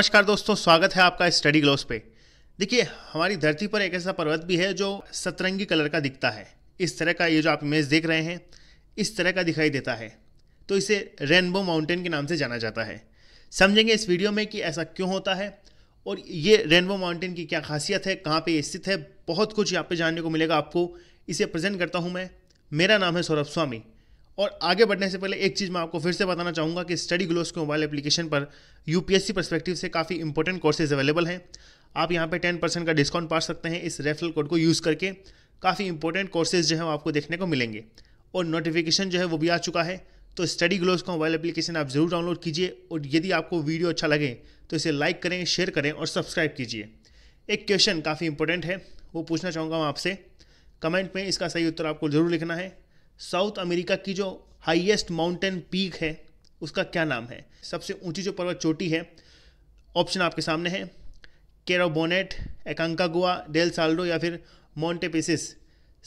नमस्कार दोस्तों स्वागत है आपका स्टडी ग्लोस पे देखिए हमारी धरती पर एक ऐसा पर्वत भी है जो सतरंगी कलर का दिखता है इस तरह का ये जो आप इमेज देख रहे हैं इस तरह का दिखाई देता है तो इसे रेनबो माउंटेन के नाम से जाना जाता है समझेंगे इस वीडियो में कि ऐसा क्यों होता है और ये रेनबो माउंटेन की क्या खासियत है कहाँ पर स्थित है बहुत कुछ यहाँ पर जानने को मिलेगा आपको इसे प्रेजेंट करता हूँ मैं मेरा नाम है सौरभ स्वामी और आगे बढ़ने से पहले एक चीज़ मैं आपको फिर से बताना चाहूँगा कि स्टडी ग्लोस के मोबाइल एप्लीकेशन पर यू परस्पेक्टिव से काफ़ी इंपॉर्टेंट कोर्सेज अवेलेबल हैं आप यहाँ पे टेन परसेंट का डिस्काउंट पा सकते हैं इस रेफरल कोड को यूज़ करके काफ़ी इंपॉर्टेंट कोर्सेज जो है आपको देखने को मिलेंगे और नोटिफिकेशन जो है वो भी आ चुका है तो स्टडी ग्लोस का मोबाइल एप्लीकेशन आप ज़रूर डाउनलोड कीजिए और यदि आपको वीडियो अच्छा लगे तो इसे लाइक करें शेयर करें और सब्सक्राइब कीजिए एक क्वेश्चन काफ़ी इंपॉर्टेंट है वो पूछना चाहूँगा मैं आपसे कमेंट में इसका सही उत्तर आपको ज़रूर लिखना है साउथ अमेरिका की जो हाईएस्ट माउंटेन पीक है उसका क्या नाम है सबसे ऊंची जो पर्वत चोटी है ऑप्शन आपके सामने है केरोबोनेट एकांका गोवा डेल साल्डो या फिर मोन्टेपेसिस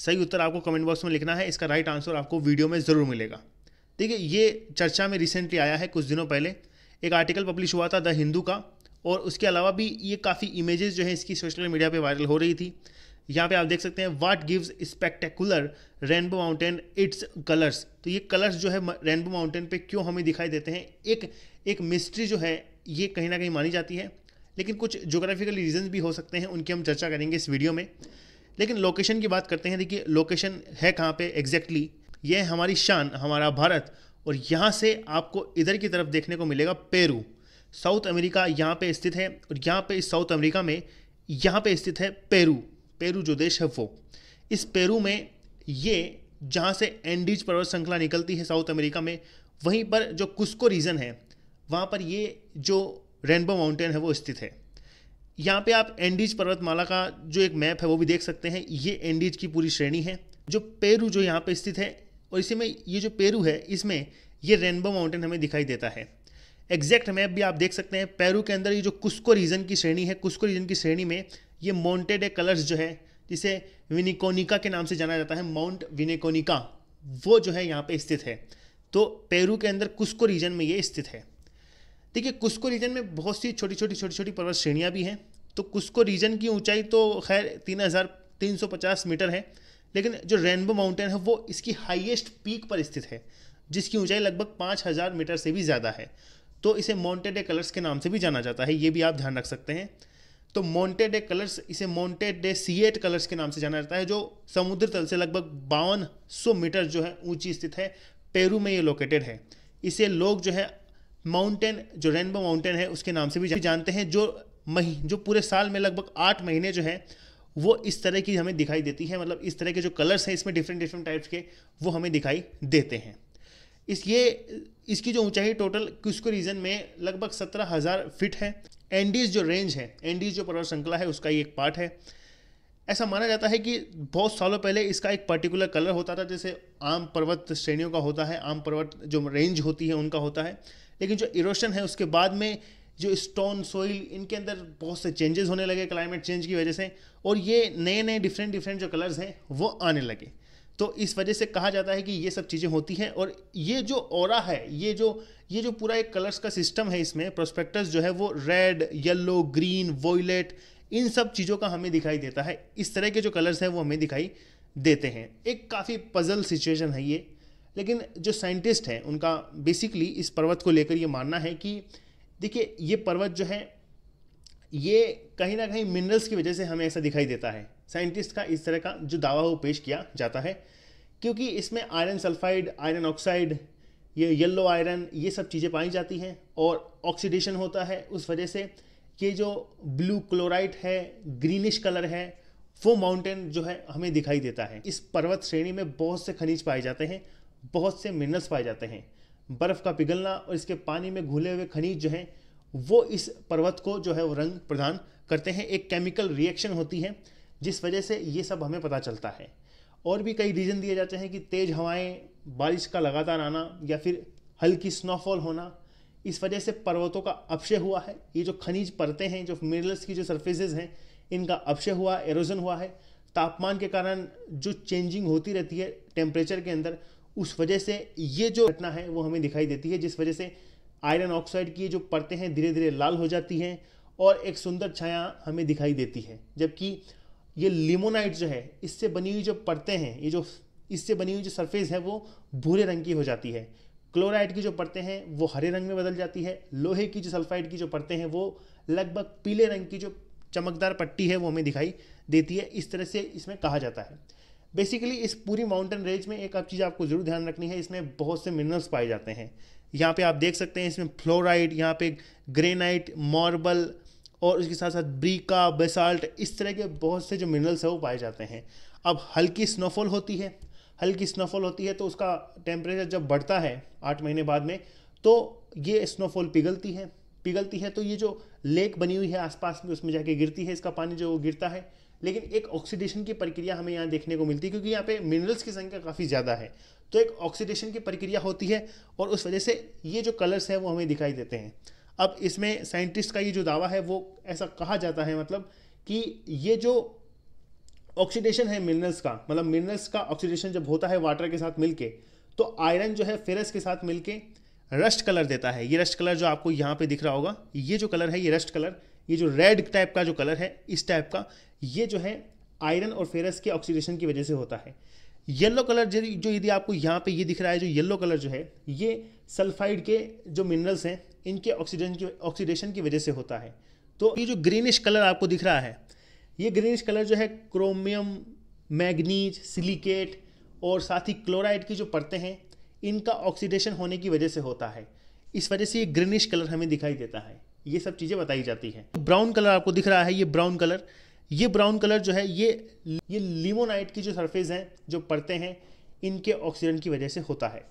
सही उत्तर आपको कमेंट बॉक्स में लिखना है इसका राइट आंसर आपको वीडियो में ज़रूर मिलेगा देखिए ये चर्चा में रिसेंटली आया है कुछ दिनों पहले एक आर्टिकल पब्लिश हुआ था द हिंदू का और उसके अलावा भी ये काफ़ी इमेजेस जो है इसकी सोशल मीडिया पे वायरल हो रही थी यहाँ पे आप देख सकते हैं what gives spectacular rainbow mountain its colours तो ये कलर्स जो है रेनबो माउंटेन पे क्यों हमें दिखाई देते हैं एक एक मिस्ट्री जो है ये कहीं ना कहीं मानी जाती है लेकिन कुछ जोग्राफिकल रीजन भी हो सकते हैं उनकी हम चर्चा करेंगे इस वीडियो में लेकिन लोकेशन की बात करते हैं देखिए लोकेशन है कहाँ पे एग्जैक्टली ये हमारी शान हमारा भारत और यहाँ से आपको इधर की तरफ देखने को मिलेगा पेरू साउथ अमेरिका यहाँ पे स्थित है और यहाँ पे इस साउथ अमेरिका में यहाँ पे स्थित है पेरू पेरू जो देश है वो इस पेरू में ये जहाँ से एंडीज पर्वत श्रृंखला निकलती है साउथ अमेरिका में वहीं पर जो कुस्को रीजन है वहाँ पर ये जो रेनबो माउंटेन है वो स्थित है यहाँ पे आप एंडीज पर्वतमाला का जो एक मैप है वो भी देख सकते हैं ये एंडीज की पूरी श्रेणी है जो पेरू जो यहाँ पे स्थित है और इसी में ये जो पेरू है इसमें ये रेनबो माउंटेन हमें दिखाई देता है एग्जैक्ट मैप भी आप देख सकते हैं पेरू के अंदर ये जो कुस्को रीजन की श्रेणी है कुस्को रीजन की श्रेणी में ये माउंटेड ए कलर्स जो है जिसे विनिकोनिका के नाम से जाना जाता है माउंट विनिकोनिका वो जो है यहाँ पे स्थित है तो पेरू के अंदर कुस्को रीजन में ये स्थित है देखिए कुस्को रीजन में बहुत सी छोटी छोटी छोटी छोटी पर्वत श्रेणियाँ भी हैं तो कुस्को रीजन की ऊंचाई तो खैर तीन हज़ार तीन सौ पचास मीटर है लेकिन जो रेनबो माउंटेन है वो इसकी हाइएस्ट पीक पर स्थित है जिसकी ऊंचाई लगभग पाँच हज़ार मीटर से भी ज़्यादा है तो इसे माउंटेड कलर्स के नाम से भी जाना जाता है ये भी आप ध्यान रख सकते हैं तो माउंटेड डे कलर्स इसे माउंटेड डे एट कलर्स के नाम से जाना जाता है जो समुद्र तल से लगभग बावन सौ मीटर जो है ऊंची स्थित है पेरू में ये लोकेटेड है इसे लोग जो है माउंटेन जो रेनबो माउंटेन है उसके नाम से भी जानते हैं जो मही जो पूरे साल में लगभग आठ महीने जो है वो इस तरह की हमें दिखाई देती है मतलब इस तरह के जो कलर्स हैं इसमें डिफरेंट डिफरेंट टाइप्स के वो हमें दिखाई देते हैं इस ये इसकी जो ऊंचाई टोटल कुछ रीजन में लगभग सत्रह हज़ार फिट है एंडीज जो रेंज है एंडीज जो पर्वत श्रृंखला है उसका ही एक पार्ट है ऐसा माना जाता है कि बहुत सालों पहले इसका एक पर्टिकुलर कलर होता था जैसे आम पर्वत श्रेणियों का होता है आम पर्वत जो रेंज होती है उनका होता है लेकिन जो इरोशन है उसके बाद में जो स्टोन सोइल इनके अंदर बहुत से चेंजेस होने लगे क्लाइमेट चेंज की वजह से और ये नए नए डिफरेंट डिफरेंट जो कलर्स हैं वो आने लगे तो इस वजह से कहा जाता है कि ये सब चीज़ें होती हैं और ये जो और है ये जो ये जो पूरा एक कलर्स का सिस्टम है इसमें प्रोस्पेक्टस जो है वो रेड येल्लो ग्रीन वॉयलेट इन सब चीज़ों का हमें दिखाई देता है इस तरह के जो कलर्स हैं वो हमें दिखाई देते हैं एक काफ़ी पजल सिचुएशन है ये लेकिन जो साइंटिस्ट हैं उनका बेसिकली इस पर्वत को लेकर ये मानना है कि देखिए ये पर्वत जो है ये कहीं ना कहीं मिनरल्स की वजह से हमें ऐसा दिखाई देता है साइंटिस्ट का इस तरह का जो दावा वो पेश किया जाता है क्योंकि इसमें आयरन सल्फाइड आयरन ऑक्साइड ये येलो आयरन ये सब चीज़ें पाई जाती हैं और ऑक्सीडेशन होता है उस वजह से ये जो ब्लू क्लोराइट है ग्रीनिश कलर है वो माउंटेन जो है हमें दिखाई देता है इस पर्वत श्रेणी में बहुत से खनिज पाए जाते हैं बहुत से मिनरल्स पाए जाते हैं बर्फ़ का पिघलना और इसके पानी में घुले हुए खनिज जो हैं वो इस पर्वत को जो है वो रंग प्रदान करते हैं एक केमिकल रिएक्शन होती है जिस वजह से ये सब हमें पता चलता है और भी कई रीज़न दिए जाते हैं कि तेज़ हवाएं बारिश का लगातार आना या फिर हल्की स्नोफॉल होना इस वजह से पर्वतों का अपशय हुआ है ये जो खनिज परतें हैं जो मिनरल्स की जो सर्फेसेज हैं इनका अपशय हुआ एरोजन हुआ है तापमान के कारण जो चेंजिंग होती रहती है टेम्परेचर के अंदर उस वजह से ये जो घटना है वो हमें दिखाई देती है जिस वजह से आयरन ऑक्साइड की जो परतें हैं धीरे धीरे लाल हो जाती हैं और एक सुंदर छाया हमें दिखाई देती है जबकि ये लिमोनाइट जो है इससे बनी हुई जो परतें हैं ये जो इससे बनी हुई जो सरफेस है वो भूरे रंग की हो जाती है क्लोराइड की जो परतें हैं वो हरे रंग में बदल जाती है लोहे की जो सल्फाइड की जो परतें हैं वो लगभग पीले रंग की जो चमकदार पट्टी है वो हमें दिखाई देती है इस तरह से इसमें कहा जाता है बेसिकली इस पूरी माउंटेन रेंज में एक आप चीज़ आपको ज़रूर ध्यान रखनी है इसमें बहुत से मिनरल्स पाए जाते हैं यहाँ पे आप देख सकते हैं इसमें फ्लोराइड यहाँ पे ग्रेनाइट मॉर्बल और उसके साथ साथ ब्रीका बेसाल्ट इस तरह के बहुत से जो मिनरल्स हैं वो पाए जाते हैं अब हल्की स्नोफॉल होती है हल्की स्नोफॉल होती है तो उसका टेम्परेचर जब बढ़ता है आठ महीने बाद में तो ये स्नोफॉल पिघलती है पिघलती है तो ये जो लेक बनी हुई है आसपास में उसमें जाके गिरती है इसका पानी जो गिरता है लेकिन एक ऑक्सीडेशन की प्रक्रिया हमें यहाँ देखने को मिलती है क्योंकि यहाँ पे मिनरल्स की संख्या काफ़ी ज़्यादा है तो एक ऑक्सीडेशन की प्रक्रिया होती है और उस वजह से ये जो कलर्स हैं वो हमें दिखाई देते हैं अब इसमें साइंटिस्ट का ये जो दावा है वो ऐसा कहा जाता है मतलब कि ये जो ऑक्सीडेशन है मिनरल्स का मतलब मिनरल्स का ऑक्सीडेशन जब होता है वाटर के साथ मिलके तो आयरन जो है फेरस के साथ मिलके रस्ट कलर देता है ये रस्ट कलर जो आपको यहाँ पे दिख रहा होगा ये जो कलर है ये रस्ट कलर ये जो रेड टाइप का जो कलर है इस टाइप का ये जो है आयरन और फेरस के ऑक्सीडेशन की वजह से होता है येलो कलर जो यदि आपको यहाँ पे ये दिख रहा है जो येलो कलर जो है ये सल्फाइड के जो मिनरल्स हैं इनके ऑक्सीजन की ऑक्सीडेशन की वजह से होता है तो ये जो ग्रीनिश कलर आपको दिख रहा है ये ग्रीनिश कलर जो है क्रोमियम मैग्नीज सिलिकेट और साथ ही क्लोराइड की जो परतें हैं इनका ऑक्सीडेशन होने की वजह से होता है इस वजह से ये ग्रीनिश कलर हमें दिखाई देता है ये सब चीज़ें बताई जाती हैं ब्राउन कलर आपको दिख रहा है ये ब्राउन कलर ये ब्राउन कलर जो है ये ये लिमोनाइट की जो सरफेस हैं जो पड़ते हैं इनके ऑक्सीजन की वजह से होता है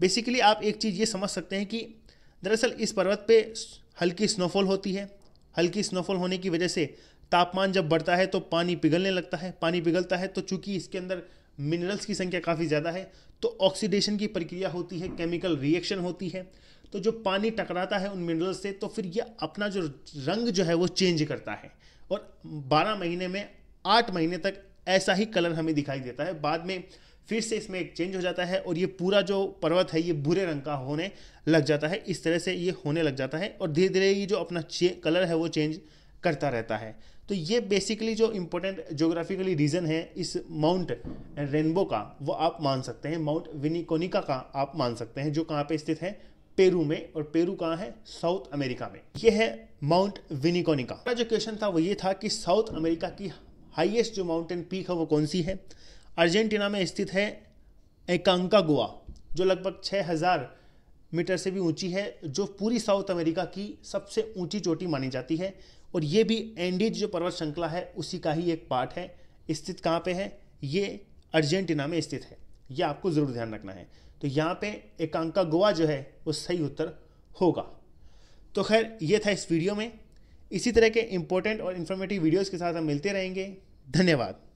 बेसिकली आप एक चीज़ ये समझ सकते हैं कि दरअसल इस पर्वत पे हल्की स्नोफॉल होती है हल्की स्नोफॉल होने की वजह से तापमान जब बढ़ता है तो पानी पिघलने लगता है पानी पिघलता है तो चूंकि इसके अंदर मिनरल्स की संख्या काफ़ी ज़्यादा है तो ऑक्सीडेशन की प्रक्रिया होती है केमिकल रिएक्शन होती है तो जो पानी टकराता है उन मिनरल से तो फिर ये अपना जो रंग जो है वो चेंज करता है और 12 महीने में आठ महीने तक ऐसा ही कलर हमें दिखाई देता है बाद में फिर से इसमें एक चेंज हो जाता है और ये पूरा जो पर्वत है ये बुरे रंग का होने लग जाता है इस तरह से ये होने लग जाता है और धीरे धीरे ये जो अपना कलर है वो चेंज करता रहता है तो ये बेसिकली जो इम्पोर्टेंट जोग्राफिकली रीज़न है इस माउंट रेनबो का वो आप मान सकते हैं माउंट विनिकोनिका का आप मान सकते हैं जो कहाँ पे स्थित है पेरू में और पेरू कहाँ है साउथ अमेरिका में ये है माउंट विनिकोनिका जो क्वेश्चन था वो ये था कि साउथ अमेरिका की हाइएस्ट जो माउंटेन पीक है वो कौन सी है अर्जेंटीना में स्थित है एकांका गोवा जो लगभग छः मीटर से भी ऊंची है जो पूरी साउथ अमेरिका की सबसे ऊंची चोटी मानी जाती है और ये भी एंडीज जो पर्वत श्रृंखला है उसी का ही एक पार्ट है स्थित कहाँ पे है ये अर्जेंटीना में स्थित है यह आपको ज़रूर ध्यान रखना है तो यहाँ पे एकांका गोवा जो है वो सही उत्तर होगा तो खैर ये था इस वीडियो में इसी तरह के इंपॉर्टेंट और इन्फॉर्मेटिव वीडियोज़ के साथ हम मिलते रहेंगे धन्यवाद